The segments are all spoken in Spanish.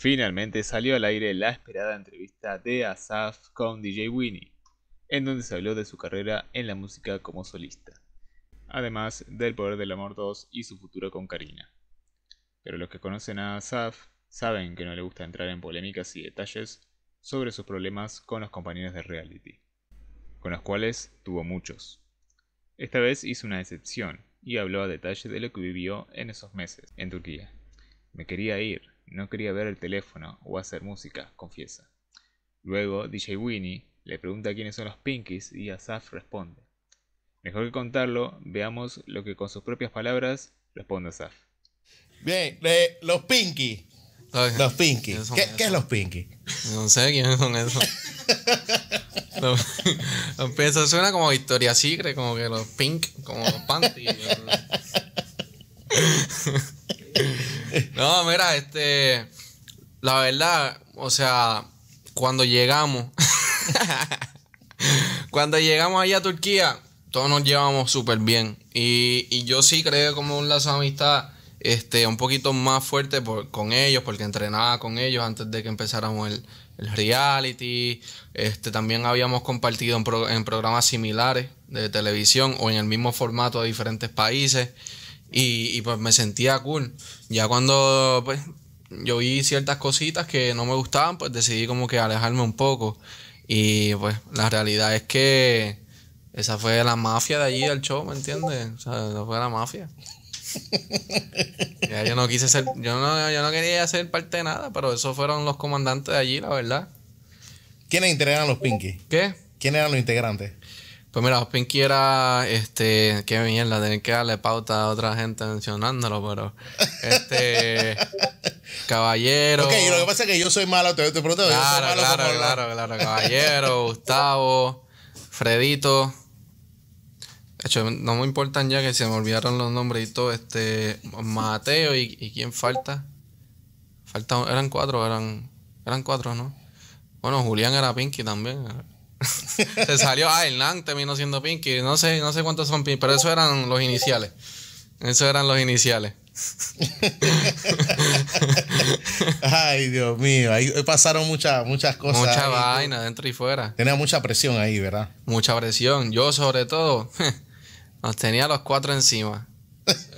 Finalmente salió al aire la esperada entrevista de Asaf con DJ Winnie, en donde se habló de su carrera en la música como solista, además del Poder del Amor 2 y su futuro con Karina. Pero los que conocen a Asaf saben que no le gusta entrar en polémicas y detalles sobre sus problemas con los compañeros de reality, con los cuales tuvo muchos. Esta vez hizo una excepción y habló a detalle de lo que vivió en esos meses en Turquía. Me quería ir, no quería ver el teléfono o hacer música, confiesa. Luego, DJ Winnie le pregunta quiénes son los Pinkies y Asaf responde. Mejor que contarlo, veamos lo que con sus propias palabras responde Asaf. Bien, eh, los Pinkies. Los Pinkies. ¿Qué, ¿Qué, es los Pinkies? No sé quiénes son esos. suena como Victoria Sigre, como que los Pink, como los Panty. No, mira, este. La verdad, o sea, cuando llegamos. cuando llegamos allá a Turquía, todos nos llevamos súper bien. Y, y, yo sí creo como un lazo de amistad este, un poquito más fuerte con ellos, porque entrenaba con ellos antes de que empezáramos el, reality. Este, también habíamos compartido en, en programas similares de televisión o en el mismo formato de diferentes países. Y, pues me sentía cool. Ya cuando pues, yo vi ciertas cositas que no me gustaban, pues decidí como que alejarme un poco. Y pues la realidad es que esa fue la mafia de allí del show, ¿me entiendes? O sea, no fue la mafia. yo no quise ser, yo no, quería ser parte de nada, pero esos fueron los comandantes de allí, la verdad. ¿Quiénes integran los Pinky? ¿Qué? ¿Quiénes eran los integrantes? Pues mira, Pinky era, este, qué mierda, tener que darle pauta a otra gente mencionándolo, pero, este, Caballero. Ok, lo que pasa es que yo soy malo, te, te pregunto, claro, yo claro, claro, claro, claro, Caballero, Gustavo, Fredito. De hecho, no me importan ya que se me olvidaron los nombres y todo, este, Mateo y, y quién falta. faltan, eran cuatro, eran, eran cuatro, ¿no? Bueno, Julián era Pinky también se salió, ah, Hernán terminó siendo Pinky, no sé, no sé cuántos son Pinky, pero esos eran los iniciales. Eso eran los iniciales. Ay, Dios mío, ahí pasaron muchas, muchas cosas. Mucha vaina dentro y fuera. Tenía mucha presión ahí, ¿verdad? Mucha presión. Yo sobre todo, nos tenía los cuatro encima.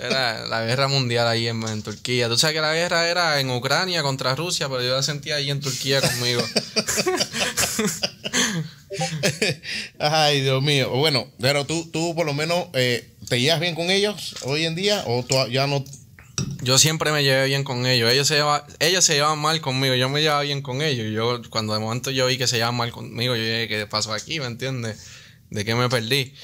Era la guerra mundial ahí en, en, Turquía. Tú sabes que la guerra era en Ucrania contra Rusia, pero yo la sentía ahí en Turquía conmigo. Ay, Dios mío. Bueno, pero tú, tú por lo menos, eh, ¿te llevas bien con ellos hoy en día o tú ya no? Yo siempre me llevé bien con ellos. Ellos se, se llevaban mal conmigo. Yo me llevaba bien con ellos. Yo, cuando de momento yo vi que se llevaban mal conmigo, yo dije, ¿qué pasó aquí? ¿Me entiendes? ¿De qué me perdí?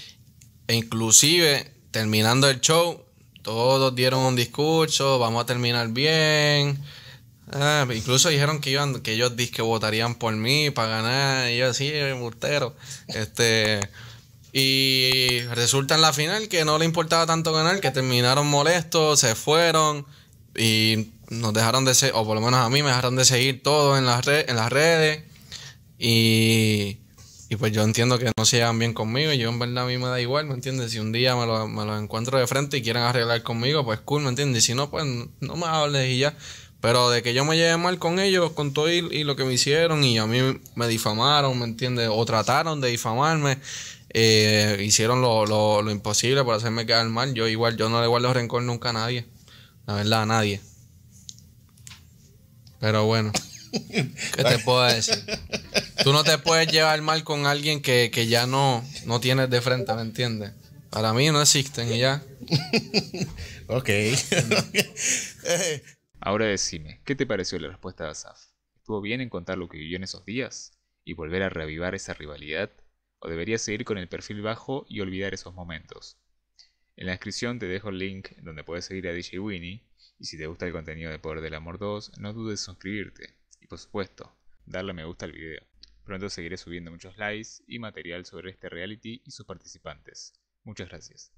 E inclusive, terminando el show, todos dieron un discurso, vamos a terminar bien. Ah, pues, incluso dijeron que iban, que ellos que votarían por mí para ganar, y yo así, murtero. Este, y resulta en la final que no le importaba tanto ganar, que terminaron molestos, se fueron y nos dejaron de seguir, o por lo menos a mí me dejaron de seguir todo en las, en las redes. Y, pues yo entiendo que no se llevan bien conmigo y yo en verdad a mí me da igual, ¿me entiendes? Si un día me lo, encuentro de frente y quieren arreglar conmigo, pues cool, ¿me entiendes? Y si no, pues no me hables y ya. Pero de que yo me lleve mal con ellos, con todo y, lo que me hicieron, y a mí me difamaron, ¿me entiendes? O trataron de difamarme, eh, hicieron lo, imposible por hacerme quedar mal. Yo igual, yo no le guardo rencor nunca a nadie. La verdad, a nadie. Pero bueno, ¿qué te puedo decir? Tú no te puedes llevar mal con alguien que, ya no, tienes de frente, ¿me entiendes? Para mí no existen y ya. ok. Ahora decime, ¿qué te pareció la respuesta de Asaf? ¿Estuvo bien en contar lo que vivió en esos días y volver a reavivar esa rivalidad? ¿O deberías seguir con el perfil bajo y olvidar esos momentos? En la descripción te dejo el link donde puedes seguir a DJ Winnie y si te gusta el contenido de Poder del Amor 2, no dudes en suscribirte y por supuesto, darle me gusta al video. Pronto seguiré subiendo muchos likes y material sobre este reality y sus participantes. Muchas gracias.